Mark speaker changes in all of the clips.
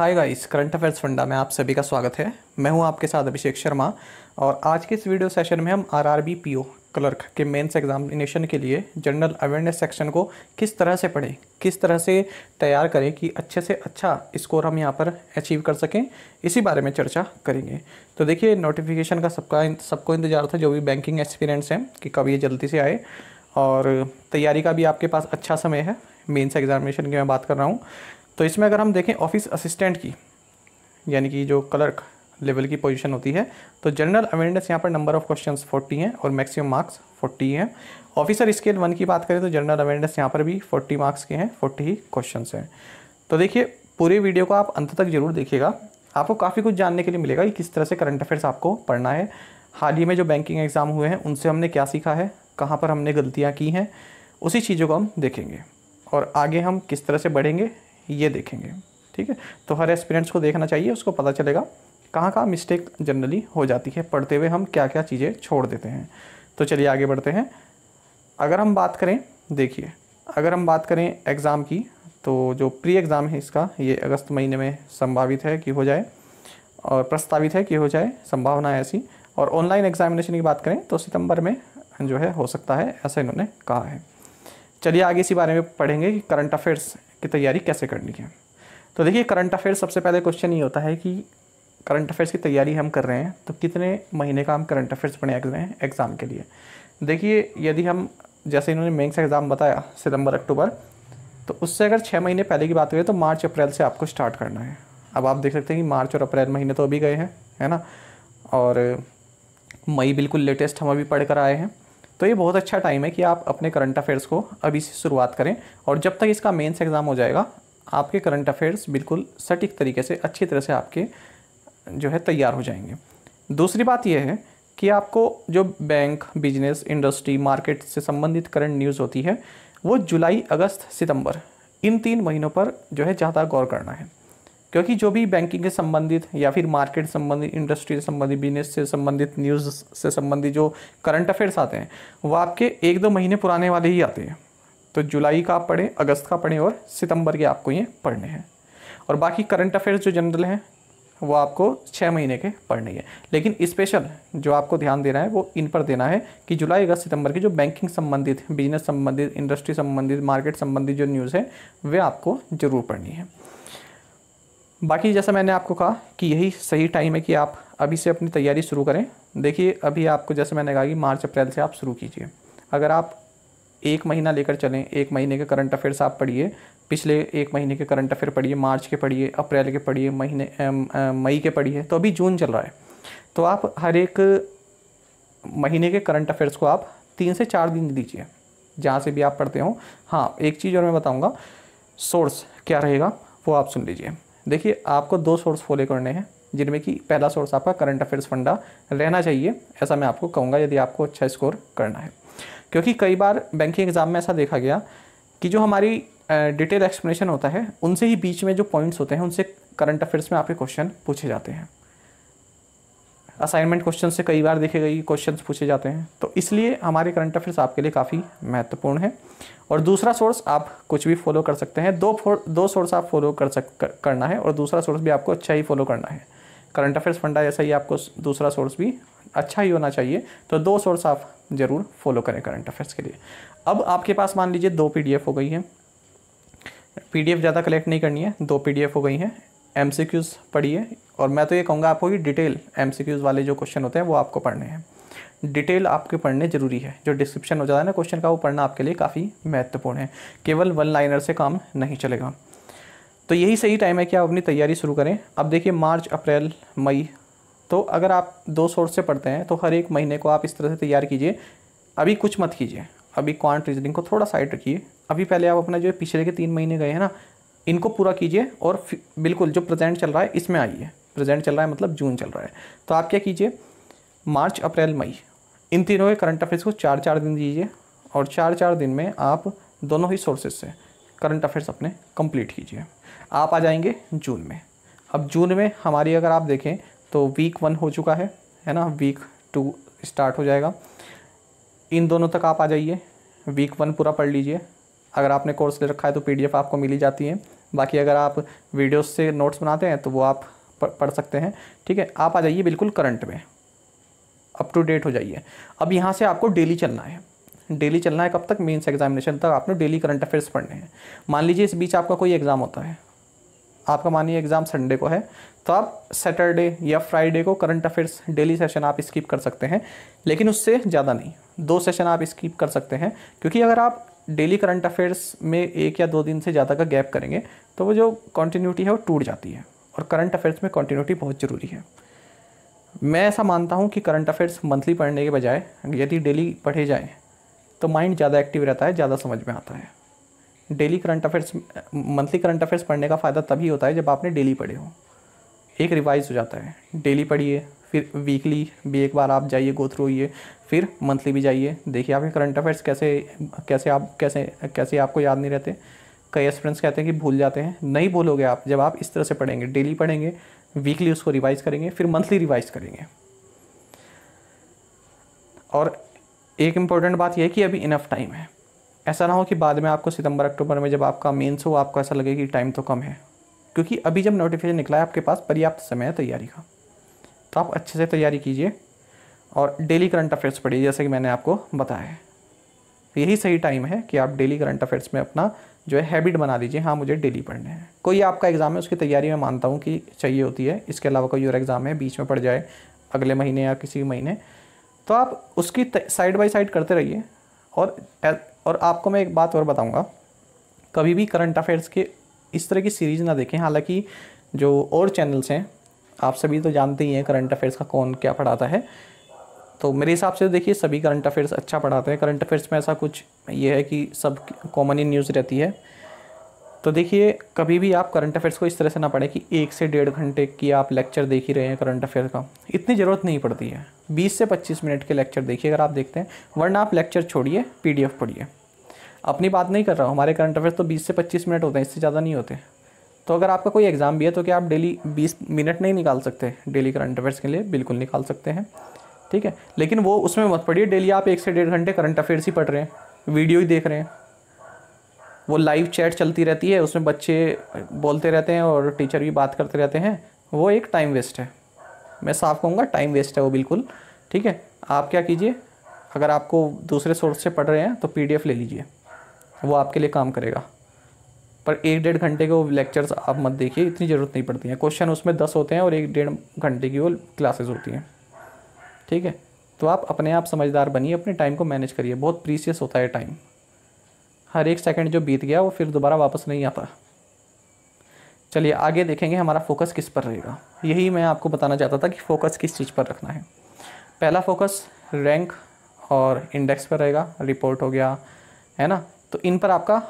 Speaker 1: hi guys current affairs फंडा में आप सभी का स्वागत है मैं हूं आपके साथ अभिषेक शर्मा और आज के इस वीडियो सेशन में हम आरआरबी पीओ क्लर्क के मेंस एग्जामिनेशन के लिए जनरल अवेयरनेस सेक्शन को किस तरह से पढ़ें किस तरह से तैयार करें कि अच्छे से अच्छा स्कोर हम यहाँ पर अचीव कर सकें इसी बारे में चर्चा करेंगे तो देखिए नोटिफिकेशन का सबका सबको इंतजार था जो भी बैंकिंग एक्सपीरियंस हैं कि कब ये जल्दी से आए और तैयारी का भी आपके पास अच्छा समय है मेन्स एग्जामिनेशन की मैं बात कर रहा हूँ तो इसमें अगर हम देखें ऑफिस असिस्टेंट की यानी कि जो क्लर्क लेवल की पोजीशन होती है तो जनरल अवेयरनेस यहाँ पर नंबर ऑफ क्वेश्चन 40 हैं और मैक्सिमम मार्क्स 40 हैं ऑफिसर स्केल वन की बात करें तो जनरल अवेयरनेस यहाँ पर भी 40 मार्क्स के हैं 40 ही क्वेश्चन हैं तो देखिए पूरे वीडियो को आप अंत तक जरूर देखिएगा आपको काफ़ी कुछ जानने के लिए मिलेगा कि किस तरह से करंट अफेयर्स आपको पढ़ना है हाल ही में जो बैंकिंग एग्ज़ाम हुए हैं उनसे हमने क्या सीखा है कहाँ पर हमने गलतियाँ की हैं उसी चीज़ों को हम देखेंगे और आगे हम किस तरह से बढ़ेंगे ये देखेंगे ठीक है तो हर एस्पिरेंट्स को देखना चाहिए उसको पता चलेगा कहाँ कहाँ मिस्टेक जनरली हो जाती है पढ़ते हुए हम क्या क्या चीज़ें छोड़ देते हैं तो चलिए आगे बढ़ते हैं अगर हम बात करें देखिए अगर हम बात करें एग्ज़ाम की तो जो प्री एग्ज़ाम है इसका ये अगस्त महीने में संभावित है कि हो जाए और प्रस्तावित है कि हो जाए संभावना है ऐसी और ऑनलाइन एग्जामिनेशन की बात करें तो सितंबर में जो है हो सकता है ऐसा इन्होंने कहा है चलिए आगे इसी बारे में पढ़ेंगे कि करंट अफेयर्स की तैयारी कैसे करनी है तो देखिए करंट अफेयर्स सबसे पहले क्वेश्चन ये होता है कि करंट अफेयर्स की तैयारी हम कर रहे हैं तो कितने महीने का हम करंट अफेयर्स बने रहे हैं एग्ज़ाम के लिए देखिए यदि हम जैसे इन्होंने मेंस एग्ज़ाम बताया सितंबर अक्टूबर तो उससे अगर छः महीने पहले की बात करें तो मार्च अप्रैल से आपको स्टार्ट करना है अब आप देख सकते हैं कि मार्च और अप्रैल महीने तो अभी गए हैं है ना और मई बिल्कुल लेटेस्ट हम अभी पढ़ कर आए हैं तो ये बहुत अच्छा टाइम है कि आप अपने करंट अफेयर्स को अभी से शुरुआत करें और जब तक इसका मेंस एग्ज़ाम हो जाएगा आपके करंट अफेयर्स बिल्कुल सटीक तरीके से अच्छी तरह से आपके जो है तैयार हो जाएंगे दूसरी बात यह है कि आपको जो बैंक बिजनेस इंडस्ट्री मार्केट से संबंधित करंट न्यूज़ होती है वो जुलाई अगस्त सितंबर इन तीन महीनों पर जो है ज़्यादा गौर करना है क्योंकि जो भी बैंकिंग से संबंधित या फिर मार्केट संबंधित इंडस्ट्री से संबंधित बिजनेस से संबंधित न्यूज़ से संबंधित जो करंट अफेयर्स आते हैं वो आपके एक दो महीने पुराने वाले ही आते हैं तो जुलाई का आप पढ़ें अगस्त का पढ़ें और सितंबर के आपको ये पढ़ने हैं और बाकी करंट अफेयर्स जो जनरल हैं वो आपको छः महीने के पढ़ने हैं लेकिन स्पेशल जो आपको ध्यान देना है वो इन पर देना है कि जुलाई अगस्त सितंबर के जो बैंकिंग संबंधित बिजनेस संबंधित इंडस्ट्री संबंधित मार्केट संबंधित जो न्यूज़ है वे आपको ज़रूर पढ़नी है बाकी जैसा मैंने आपको कहा कि यही सही टाइम है कि आप अभी से अपनी तैयारी शुरू करें देखिए अभी आपको जैसे मैंने कहा कि मार्च अप्रैल से आप शुरू कीजिए अगर आप एक महीना लेकर चलें एक महीने के करंट अफेयर्स आप पढ़िए पिछले एक महीने के करंट अफेयर पढ़िए मार्च के पढ़िए अप्रैल के पढ़िए महीने मई के पढ़िए तो अभी जून चल रहा है तो आप हर एक महीने के करंट अफेयर्स को आप तीन से चार दिन दीजिए जहाँ से भी आप पढ़ते हो हाँ एक चीज़ और मैं बताऊँगा सोर्स क्या रहेगा वो आप सुन लीजिए देखिए आपको दो सोर्स फॉलो करने हैं जिनमें कि पहला सोर्स आपका करंट अफेयर्स फंडा रहना चाहिए ऐसा मैं आपको कहूँगा यदि आपको अच्छा स्कोर करना है क्योंकि कई बार बैंकिंग एग्ज़ाम में ऐसा देखा गया कि जो हमारी डिटेल एक्सप्लेनेशन होता है उनसे ही बीच में जो पॉइंट्स होते हैं उनसे करंट अफेयर्स में आपके क्वेश्चन पूछे जाते हैं असाइनमेंट क्वेश्चन से कई बार देखे गए क्वेश्चन पूछे जाते हैं तो इसलिए हमारे करंट अफेयर्स आपके लिए काफ़ी महत्वपूर्ण है और दूसरा सोर्स आप कुछ भी फॉलो कर सकते हैं दो दो सोर्स आप फॉलो कर सक करना है और दूसरा सोर्स भी आपको अच्छा ही फॉलो करना है करंट अफेयर्स फंडा जैसा ही आपको दूसरा सोर्स भी अच्छा ही होना चाहिए तो दो सोर्स आप ज़रूर फॉलो करें करंट अफेयर्स के लिए अब आपके पास मान लीजिए दो पी हो गई है पी ज़्यादा कलेक्ट नहीं करनी है दो पी हो गई हैं एम पढ़िए और मैं तो ये कहूँगा आपको कि डिटेल एम वाले जो क्वेश्चन होते हैं वो आपको पढ़ने हैं डिटेल आपके पढ़ने ज़रूरी है जो डिस्क्रिप्शन हो जाता है ना क्वेश्चन का वो पढ़ना आपके लिए काफ़ी महत्वपूर्ण है केवल वन लाइनर से काम नहीं चलेगा तो यही सही टाइम है कि आप अपनी तैयारी शुरू करें अब देखिए मार्च अप्रैल मई तो अगर आप दो सोर्स से पढ़ते हैं तो हर एक महीने को आप इस तरह से तैयार कीजिए अभी कुछ मत कीजिए अभी क्वांट रीजनिंग को थोड़ा साइड रखिए अभी पहले आप अपना जो पिछले के तीन महीने गए हैं ना इनको पूरा कीजिए और बिल्कुल जो प्रेजेंट चल रहा है इसमें आइए प्रेजेंट चल रहा है मतलब जून चल रहा है तो आप क्या कीजिए मार्च अप्रैल मई इन तीनों के करंट अफेयर्स को चार चार दिन दीजिए और चार चार दिन में आप दोनों ही सोर्सेज से करंट अफेयर्स अपने कंप्लीट कीजिए आप आ जाएंगे जून में अब जून में हमारी अगर आप देखें तो वीक वन हो चुका है है ना वीक टू स्टार्ट हो जाएगा इन दोनों तक आप आ जाइए वीक वन पूरा पढ़ लीजिए अगर आपने कोर्स ले रखा है तो पीडीएफ आपको मिली जाती है बाकी अगर आप वीडियोस से नोट्स बनाते हैं तो वो आप पढ़ सकते हैं ठीक है आप आ जाइए बिल्कुल करंट में अप टू डेट हो जाइए अब यहाँ से आपको डेली चलना है डेली चलना है कब तक मेन्स एग्जामिनेशन तक आपने डेली करंट अफेयर्स पढ़ने हैं मान लीजिए इस बीच आपका कोई एग्ज़ाम होता है आपका मानिए एग्ज़ाम संडे को है तो आप सैटरडे या फ्राइडे को करंट अफेयर्स डेली सेशन आप स्किप कर सकते हैं लेकिन उससे ज़्यादा नहीं दो सेशन आप स्किप कर सकते हैं क्योंकि अगर आप डेली करंट अफेयर्स में एक या दो दिन से ज़्यादा का गैप करेंगे तो वो जो कॉन्टीन्यूटी है वो टूट जाती है और करंट अफेयर्स में कॉन्टीन्यूटी बहुत ज़रूरी है मैं ऐसा मानता हूँ कि करंट अफेयर्स मंथली पढ़ने के बजाय यदि डेली पढ़े जाएँ तो माइंड ज़्यादा एक्टिव रहता है ज़्यादा समझ में आता है daily current affairs monthly current affairs पढ़ने का फ़ायदा तभी होता है जब आपने डेली पढ़े हो एक रिवाइज़ हो जाता है डेली पढ़िए फिर वीकली भी एक बार आप जाइए गो थ्रू ये फिर मंथली भी जाइए देखिए आपके करंट अफेयर्स कैसे कैसे आप कैसे कैसे आपको याद नहीं रहते कई स्टूडेंट्स कहते हैं कि भूल जाते हैं नहीं भूलोगे आप जब आप इस तरह से पढ़ेंगे डेली पढ़ेंगे वीकली उसको रिवाइज़ करेंगे फिर मंथली रिवाइज़ करेंगे और एक इम्पॉर्टेंट बात यह है कि अभी इनफ टाइम है ऐसा ना हो कि बाद में आपको सितंबर अक्टूबर में जब आपका मेंस हो आपको ऐसा लगे कि टाइम तो कम है क्योंकि अभी जब नोटिफिकेशन निकला है आपके पास पर्याप्त समय है तैयारी का तो आप अच्छे से तैयारी कीजिए और डेली करंट अफेयर्स पढ़िए जैसे कि मैंने आपको बताया है तो यही सही टाइम है कि आप डेली करंट अफेयर्स में अपना जो है हैबिट बना दीजिए हाँ मुझे डेली पढ़ने हैं कोई आपका एग्ज़ाम है उसकी तैयारी मैं मानता हूँ कि चाहिए होती है इसके अलावा कोई और एग्ज़ाम है बीच में पड़ जाए अगले महीने या किसी महीने तो आप उसकी साइड बाई साइड करते रहिए और और आपको मैं एक बात और बताऊँगा कभी भी करंट अफेयर्स के इस तरह की सीरीज़ ना देखें हालांकि जो और चैनल्स हैं आप सभी तो जानते ही हैं करंट अफेयर्स का कौन क्या पढ़ाता है तो मेरे हिसाब से तो देखिए सभी करंट अफेयर्स अच्छा पढ़ाते हैं करंट अफेयर्स में ऐसा कुछ ये है कि सब कॉमन ही न्यूज़ रहती है तो देखिए कभी भी आप करंट अफेयर्स को इस तरह से ना पढ़ें कि एक से डेढ़ घंटे की आप लेक्चर देख ही रहे हैं करंट अफेयर का इतनी ज़रूरत नहीं पड़ती है बीस से पच्चीस मिनट के लेक्चर देखिए अगर आप देखते हैं वरना आप लेक्चर छोड़िए पी पढ़िए अपनी बात नहीं कर रहा हूँ हमारे करंट अफेयर्स तो बीस से पच्चीस मिनट होते हैं इससे ज़्यादा नहीं होते तो अगर आपका कोई एग्ज़ाम भी है तो क्या आप डेली 20 मिनट नहीं निकाल सकते डेली करंट अफेयर्स के लिए बिल्कुल निकाल सकते हैं ठीक है लेकिन वो उसमें मत पढ़िए डेली आप एक से डेढ़ घंटे करंट अफेयर्स ही पढ़ रहे हैं वीडियो ही देख रहे हैं वो लाइव चैट चलती रहती है उसमें बच्चे बोलते रहते हैं और टीचर भी बात करते रहते हैं वो एक टाइम वेस्ट है मैं साफ कहूँगा टाइम वेस्ट है वो बिल्कुल ठीक है आप क्या कीजिए अगर आपको दूसरे सोर्स से पढ़ रहे हैं तो पीडीएफ ले लीजिए वो आपके लिए काम करेगा पर एक डेढ़ घंटे के वो लेक्चर्स आप मत देखिए इतनी ज़रूरत नहीं पड़ती है क्वेश्चन उसमें दस होते हैं और एक डेढ़ घंटे की वो क्लासेस होती हैं ठीक है तो आप अपने आप समझदार बनिए अपने टाइम को मैनेज करिए बहुत प्रीसियस होता है टाइम हर एक सेकेंड जो बीत गया वो फिर दोबारा वापस नहीं आता चलिए आगे देखेंगे हमारा फोकस किस पर रहेगा यही मैं आपको बताना चाहता था कि फ़ोकस किस चीज़ पर रखना है पहला फोकस रैंक और इंडेक्स पर रहेगा रिपोर्ट हो गया है ना तो इन पर आपका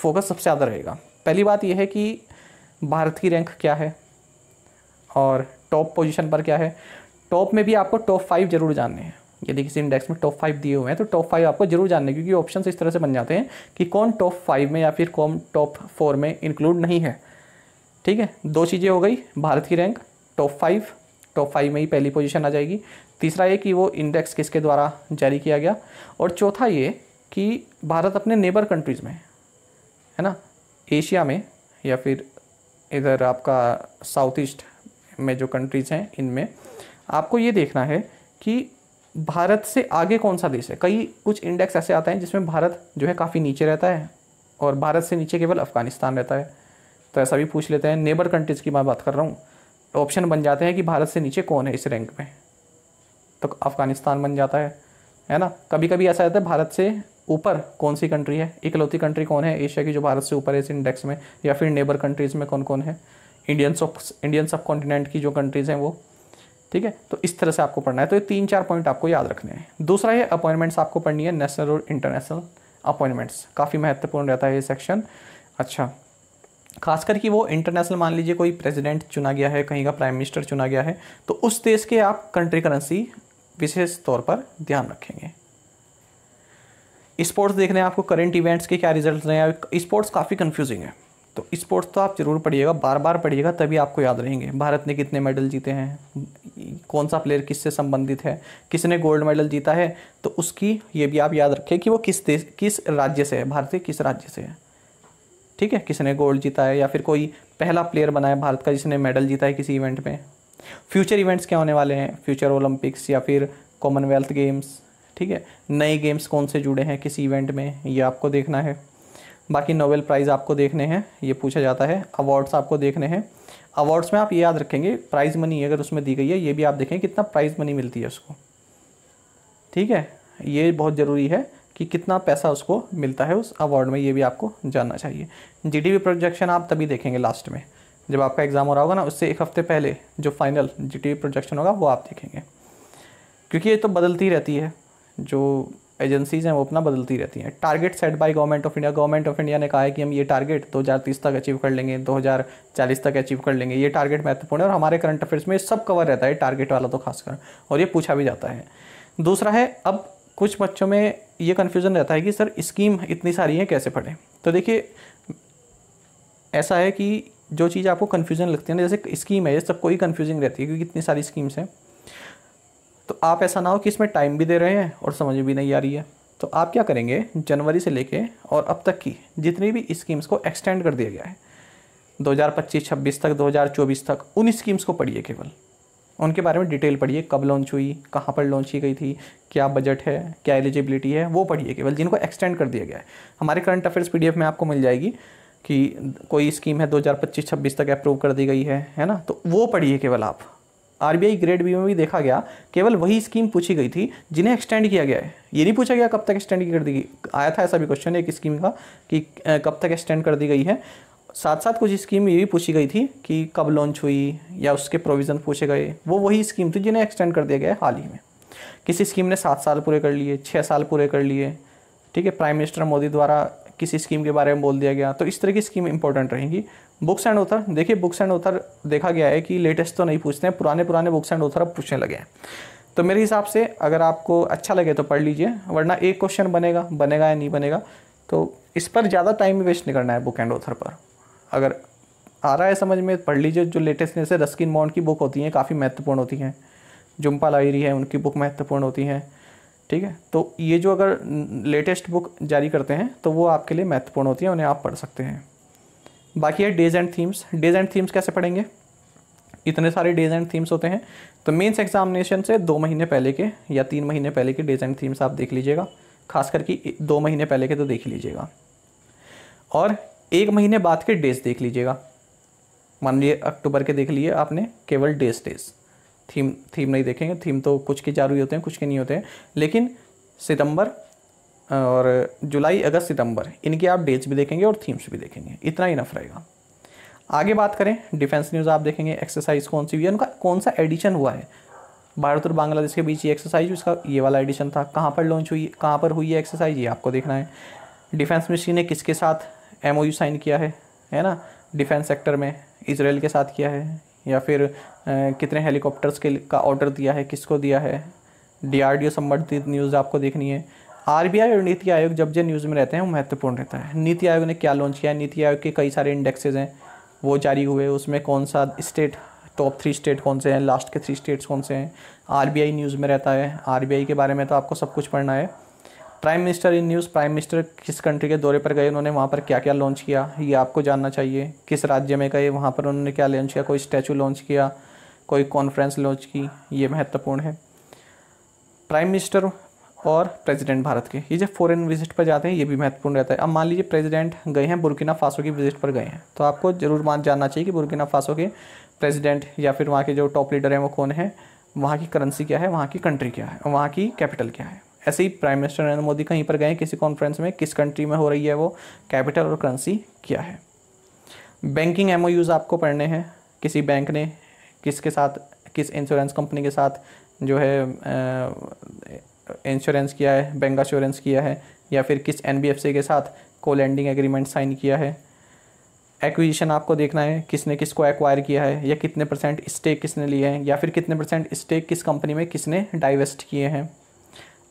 Speaker 1: फोकस सबसे ज़्यादा रहेगा पहली बात यह है कि भारत की रैंक क्या है और टॉप पोजीशन पर क्या है टॉप में भी आपको टॉप फाइव जरूर जानने हैं यदि किसी इंडेक्स में टॉप फाइव दिए हुए हैं तो टॉप फाइव आपको जरूर जानने क्योंकि ऑप्शन इस तरह से बन जाते हैं कि कौन टॉप फाइव में या फिर कौन टॉप फोर में इंक्लूड नहीं है ठीक है दो चीज़ें हो गई भारत की rank top five top five में ही पहली पोजीशन आ जाएगी तीसरा ये कि वो इंडेक्स किसके द्वारा जारी किया गया और चौथा ये कि भारत अपने नेबर कंट्रीज़ में है ना एशिया में या फिर इधर आपका साउथ ईस्ट में जो कंट्रीज़ हैं इनमें आपको ये देखना है कि भारत से आगे कौन सा देश है कई कुछ इंडेक्स ऐसे आते हैं जिसमें भारत जो है काफ़ी नीचे रहता है और भारत से नीचे केवल अफ़गानिस्तान रहता है तो ऐसा भी पूछ लेते हैं नेबर कंट्रीज़ की मैं बात कर रहा हूँ ऑप्शन बन जाते हैं कि भारत से नीचे कौन है इस रैंक में तो अफ़गानिस्तान बन जाता है है ना कभी कभी ऐसा रहता है भारत से ऊपर कौन सी कंट्री है इकलौती कंट्री कौन है एशिया की जो भारत से ऊपर है इस इंडेक्स में या फिर नेबर कंट्रीज़ में कौन कौन है इंडियन सब इंडियन सब कॉन्टिनेंट की जो कंट्रीज़ हैं वो ठीक है तो इस तरह से आपको पढ़ना है तो ये तीन चार पॉइंट आपको याद रखने हैं दूसरा है अपॉइंटमेंट्स आपको पढ़नी है नेशनल और इंटरनेशनल अपॉइंटमेंट्स काफ़ी महत्वपूर्ण रहता है ये सेक्शन अच्छा खासकर कि वो इंटरनेशनल मान लीजिए कोई प्रेसिडेंट चुना गया है कहीं का प्राइम मिनिस्टर चुना गया है तो उस देश के आप कंट्री करेंसी विशेष तौर पर ध्यान रखेंगे स्पोर्ट्स देखने आपको करंट इवेंट्स के क्या रिजल्ट रहे हैं स्पोर्ट्स काफ़ी कन्फ्यूजिंग है तो स्पोर्ट्स तो आप ज़रूर पढ़िएगा बार बार पढ़िएगा तभी आपको याद रहेंगे भारत ने कितने मेडल जीते हैं कौन सा प्लेयर किससे संबंधित है किसने गोल्ड मेडल जीता है तो उसकी ये भी आप याद रखें कि वो किस देश किस राज्य से है भारत के किस राज्य से है ठीक है किसने गोल्ड जीता है या फिर कोई पहला प्लेयर बना है भारत का जिसने मेडल जीता है किसी इवेंट में फ्यूचर इवेंट्स क्या होने वाले हैं फ्यूचर ओलंपिक्स या फिर कॉमनवेल्थ गेम्स ठीक है नए गेम्स कौन से जुड़े हैं किस इवेंट में ये आपको देखना है बाकी नोबेल प्राइज़ आपको देखने हैं ये पूछा जाता है अवार्ड्स आपको देखने हैं अवार्ड्स में आप ये याद रखेंगे प्राइज़ मनी अगर उसमें दी गई है ये भी आप देखें कितना प्राइज़ मनी मिलती है उसको ठीक है ये बहुत ज़रूरी है कि कितना पैसा उसको मिलता है उस अवार्ड में ये भी आपको जानना चाहिए जीडीपी प्रोजेक्शन आप तभी देखेंगे लास्ट में जब आपका एग्ज़ाम हो रहा होगा ना उससे एक हफ़्ते पहले जो फाइनल जीडीपी प्रोजेक्शन होगा वो आप देखेंगे क्योंकि ये तो बदलती रहती है जो एजेंसीज़ हैं वो अपना बदलती रहती हैं target set by government of India government of India ने कहा है कि हम ये टारगेट 2030 तक अचीव कर लेंगे 2040 तक अचीव कर लेंगे ये टारगेट महत्वपूर्ण है और हमारे करंट अफेयर्स में सब कवर रहता है टारगेट वाला तो खासकर और ये पूछा भी जाता है दूसरा है अब कुछ बच्चों में ये कन्फ्यूज़न रहता है कि सर स्कीम इतनी सारी है कैसे पढ़ें तो देखिए ऐसा है कि जो चीज़ आपको कन्फ्यूज़न लगती है ना जैसे स्कीम है ये सबको ही कन्फ्यूजिंग रहती है क्योंकि इतनी सारी स्कीम्स हैं तो आप ऐसा ना हो कि इसमें टाइम भी दे रहे हैं और समझ भी नहीं आ रही है तो आप क्या करेंगे जनवरी से लेके और अब तक की जितनी भी स्कीम्स को एक्सटेंड कर दिया गया है 2025 26 तक 2024 तक उन स्कीम्स को पढ़िए केवल उनके बारे में डिटेल पढ़िए कब लॉन्च हुई कहाँ पर लॉन्च की गई थी क्या बजट है क्या एलिजिबिलिटी है वो पढ़िए केवल जिनको एक्सटेंड कर दिया गया है हमारे करंट अफेयर्स पी में आपको मिल जाएगी कि कोई स्कीम है 2025-26 तक अप्रूव कर दी गई है है ना तो वो पढ़िए केवल आप आरबीआई ग्रेड बी में भी देखा गया केवल वही स्कीम पूछी गई थी जिन्हें एक्सटेंड किया गया है ये नहीं पूछा गया कब तक एक्सटेंड कर दी गई आया था ऐसा भी क्वेश्चन एक स्कीम का कि कब तक एक्सटेंड कर दी गई है साथ साथ कुछ स्कीम ये भी पूछी गई थी कि कब लॉन्च हुई या उसके प्रोविज़न पूछे गए वो वही स्कीम थी जिन्हें एक्सटेंड कर दिया गया है हाल ही में किसी स्कीम ने सात साल पूरे कर लिए छः साल पूरे कर लिए ठीक है प्राइम मिनिस्टर मोदी द्वारा किसी स्कीम के बारे में बोल दिया गया तो इस तरह की स्कीम इंपॉर्टेंट रहेंगी बुक्स एंड ऑथर देखिए बुक्स एंड ऑथर देखा गया है कि लेटेस्ट तो नहीं पूछते हैं पुराने पुराने बुक्स एंड ऑथर अब पूछने लगे हैं तो मेरे हिसाब से अगर आपको अच्छा लगे तो पढ़ लीजिए वरना एक क्वेश्चन बनेगा बनेगा या नहीं बनेगा तो इस पर ज़्यादा टाइम वेस्ट नहीं करना है बुक एंड ऑथर पर अगर आ रहा है समझ में पढ़ लीजिए जो लेटेस्ट जैसे रस्किन मॉन्ट की बुक होती हैं काफ़ी महत्वपूर्ण होती हैं जुम्पा लाइरी है उनकी बुक महत्वपूर्ण होती हैं ठीक है तो ये जो अगर लेटेस्ट बुक जारी करते हैं तो वो आपके लिए महत्वपूर्ण होती है उन्हें आप पढ़ सकते हैं बाकी है days and themes days and themes कैसे पढ़ेंगे इतने सारे डेज एंड थीम्स होते हैं तो मेंस एग्जामिनेशन से दो महीने पहले के या तीन महीने पहले के डेज एंड थीम्स आप देख लीजिएगा खास करके दो महीने पहले के तो देख लीजिएगा और एक महीने बाद के डेज देख लीजिएगा मान लीजिए अक्टूबर के देख लिए आपने केवल डेज डेज थीम थीम नहीं देखेंगे थीम तो कुछ के जारी होते हैं कुछ के नहीं होते हैं लेकिन सितंबर और जुलाई अगस्त सितंबर इनके आप डेट्स भी देखेंगे और थीम्स भी देखेंगे इतना ही नफ रहेगा आगे बात करें डिफेंस न्यूज़ आप देखेंगे एक्सरसाइज कौन सी हुई है उनका कौन सा एडिशन हुआ है भारत और बांग्लादेश के बीच ये एक्सरसाइज इसका ये वाला एडिशन था कहाँ पर लॉन्च हुई कहाँ पर हुई है एक्सरसाइज ये आपको देखना है डिफेंस मिनिस्ट्री ने किसके साथ एम साइन किया है है ना डिफेंस सेक्टर में इसराइल के साथ किया है या फिर कितने हेलीकॉप्टर्स के का ऑर्डर दिया है किसको दिया है डीआरडीओ संबंधित न्यूज़ आपको देखनी है आरबीआई और नीति आयोग जब जो न्यूज़ में रहते हैं वो महत्वपूर्ण रहता है नीति आयोग ने क्या लॉन्च किया है नीति आयोग के कई सारे इंडेक्सेज हैं वो जारी हुए उसमें कौन सा स्टेट टॉप थ्री स्टेट कौन से हैं लास्ट के थ्री स्टेट्स कौन से हैं आर न्यूज़ में रहता है आर के बारे में तो आपको सब कुछ पढ़ना है prime minister in news prime minister किस कंट्री के दौरे पर गए उन्होंने वहाँ पर क्या क्या लॉन्च किया ये आपको जानना चाहिए किस राज्य में गए वहाँ पर उन्होंने क्या लॉन्च किया कोई स्टैचू लॉन्च किया कोई कॉन्फ्रेंस लॉन्च की ये महत्वपूर्ण है प्राइम मिनिस्टर और प्रेसिडेंट भारत के ये जब फॉरेन विजिट पर जाते हैं ये भी महत्वपूर्ण रहता है अब मान लीजिए प्रेसिडेंट गए हैं बुरकिना फासो की विजिट पर गए हैं तो आपको ज़रूर मान जानना चाहिए कि बुरकिना फासो के प्रेसिडेंट या फिर वहाँ के जो टॉप लीडर हैं वो कौन है वहाँ की करेंसी क्या है वहाँ की कंट्री क्या है वहाँ की कैपिटल क्या है ऐसे ही प्राइम मिनिस्टर नरेंद्र मोदी कहीं पर गए किसी कॉन्फ्रेंस में किस कंट्री में हो रही है वो कैपिटल और करेंसी क्या है बैंकिंग एम आपको पढ़ने हैं किसी बैंक ने किसके साथ किस इंश्योरेंस कंपनी के साथ जो है इंश्योरेंस किया है बैंक अश्योरेंस किया है या फिर किस एन के साथ को लैंडिंग एग्रीमेंट साइन किया है एक्विजिशन आपको देखना है किसने किसको एक्वायर किया है या कितने परसेंट स्टेक किसने लिए हैं या फिर कितने परसेंट स्टेक किस कंपनी में किसने डाइवेस्ट किए हैं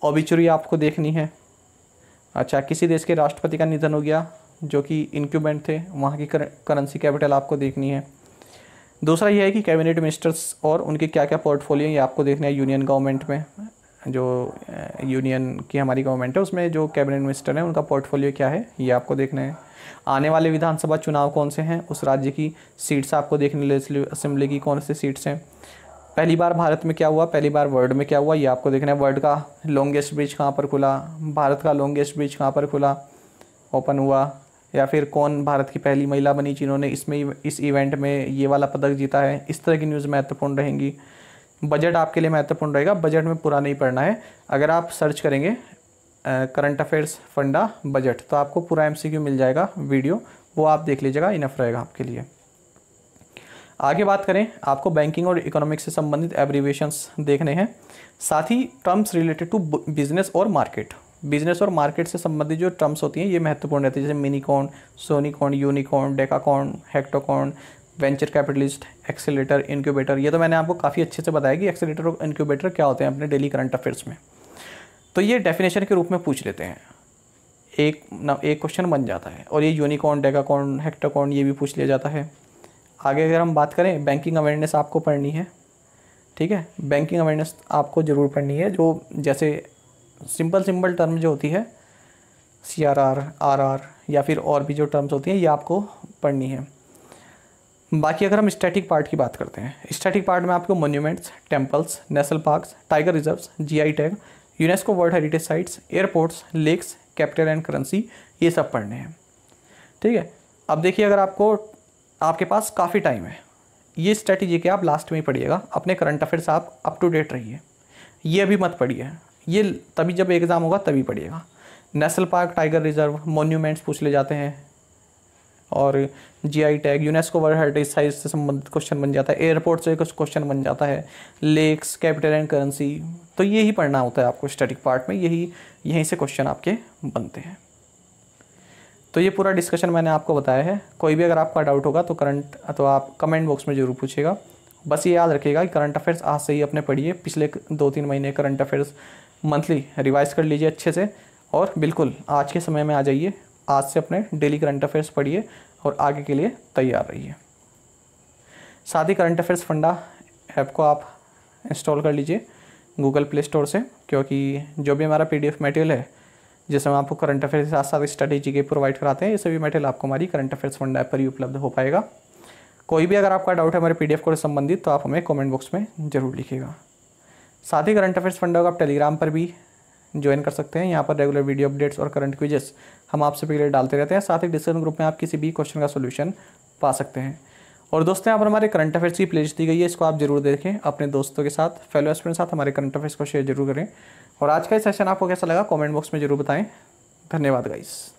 Speaker 1: ओबिचुरी आपको देखनी है अच्छा किसी देश के राष्ट्रपति का निधन हो गया जो कि इंक्यूबेंट थे वहाँ की करेंसी कैपिटल आपको देखनी है दूसरा यह है कि कैबिनेट मिनिस्टर्स और उनके क्या क्या पोर्टफोलियो ये आपको देखने हैं यूनियन गवर्नमेंट में जो यूनियन की हमारी गवर्नमेंट है उसमें जो कैबिनेट मिनिस्टर हैं उनका पोर्टफोलियो क्या है ये आपको देखना है आने वाले विधानसभा चुनाव कौन से हैं उस राज्य की सीट्स आपको देखने लेजिस्लेटिव असेंबली की कौन सी सीट्स हैं पहली बार भारत में क्या हुआ पहली बार वर्ल्ड में क्या हुआ ये आपको देखना है वर्ल्ड का लॉन्गेस्ट ब्रिज कहाँ पर खुला भारत का लॉन्गेस्ट ब्रिज कहाँ पर खुला ओपन हुआ या फिर कौन भारत की पहली महिला बनी जिन्होंने इसमें इस इवेंट में ये वाला पदक जीता है इस तरह की न्यूज़ महत्वपूर्ण रहेंगी बजट आपके लिए महत्वपूर्ण रहेगा बजट में पूरा नहीं पढ़ना है अगर आप सर्च करेंगे करंट अफेयर्स फंडा बजट तो आपको पूरा एमसीक्यू मिल जाएगा वीडियो वो आप देख लीजिएगा इनफ रहेगा आपके लिए आगे बात करें आपको बैंकिंग और इकोनॉमिक्स से संबंधित एब्रीवेशंस देखने हैं साथ ही टर्म्स रिलेटेड टू बिजनेस और मार्केट बिजनेस और मार्केट से संबंधित जो टर्म्स होती हैं ये महत्वपूर्ण रहती है जैसे minicorn soonicorn unicorn decacorn hectocorn venture capitalist accelerator incubator ये तो मैंने आपको काफ़ी अच्छे से बताया कि एक्सेलेटर और इनक्यूबेटर क्या होते हैं अपने डेली करंट अफेयर्स में तो ये डेफिनेशन के रूप में पूछ लेते हैं एक ना एक क्वेश्चन बन जाता है और ये यूनिकॉन डेगाकॉन हेक्टाकॉन ये भी पूछ लिया जाता है आगे अगर हम बात करें बैंकिंग अवेयरनेस आपको पढ़नी है ठीक है बैंकिंग अवेयरनेस आपको ज़रूर पढ़नी है जो जैसे सिंपल सिंपल टर्म जो होती है C R R R R या फिर और भी जो टर्म्स होती हैं ये आपको पढ़नी है बाकी अगर हम स्टैटिक पार्ट की बात करते हैं स्टैटिक पार्ट में आपको monuments temples national parks tiger reserves GI tag UNESCO world heritage sites airports lakes capital and currency ये सब पढ़ने हैं ठीक है अब देखिए अगर आपको आपके पास काफ़ी टाइम है ये स्ट्रैटेजी के आप लास्ट में ही पढ़िएगा अपने करंट अफेयर्स आप अप टू डेट रहिए ये अभी मत पढ़िए ये तभी जब एग्ज़ाम होगा तभी पढ़िएगा national park tiger reserve monuments पूछ ले जाते हैं और GI tag UNESCO world heritage site से संबंधित क्वेश्चन बन जाता है एयरपोर्ट से कुछ क्वेश्चन बन जाता है लेक्स कैपिटल एंड करेंसी तो यही पढ़ना होता है आपको स्टैटिक पार्ट में यही यहीं से क्वेश्चन आपके बनते हैं तो ये पूरा डिस्कशन मैंने आपको बताया है कोई भी अगर आपका डाउट होगा तो करंट तो आप कमेंट बॉक्स में ज़रूर पूछेगा बस ये याद रखिएगा कि करंट अफेयर्स आज से ही अपने पढ़िए पिछले दो तीन महीने करंट अफेयर्स मंथली रिवाइज कर लीजिए अच्छे से और बिल्कुल आज के समय में आ जाइए आज से अपने डेली करंट अफेयर्स पढ़िए और आगे के लिए तैयार रहिए साथ ही करंट अफेयर्स फंडा ऐप को आप इंस्टॉल कर लीजिए गूगल प्ले स्टोर से क्योंकि जो भी हमारा पी मटेरियल है जिसमें आपको करंट अफेयर के साथ साथ स्टडी जी के प्रोवाइड कराते हैं ये सभी मटेरियल आपको हमारी करंट अफेयर्स फंड ऐप पर ही उपलब्ध हो पाएगा कोई भी अगर आपका डाउट है हमारे एफ कोर्स संबंधित तो आप हमें कॉमेंट बॉक्स में ज़रूर लिखिएगा साथ ही करंट अफेयर्स फंड आप टेलीग्राम पर भी ज्वाइन कर सकते हैं यहाँ पर रेगुलर वीडियो अपडेट्स और करंट क्विजेस हम आप सभी के लिए डालते रहते हैं साथ ही डिस्कशन ग्रुप में आप किसी भी क्वेश्चन का सोल्यूशन पा सकते हैं और दोस्तों यहाँ पर हमारे करंट अफेयर्स की प्लेलिस्ट दी गई है इसको आप जरूर देखें अपने दोस्तों के साथ फेलो स्टूडेंट साथ हमारे करंट अफेयर्स को शेयर जरूर करें और आज का ये सेशन आपको कैसा लगा कमेंट बॉक्स में जरूर बताएं धन्यवाद गाइस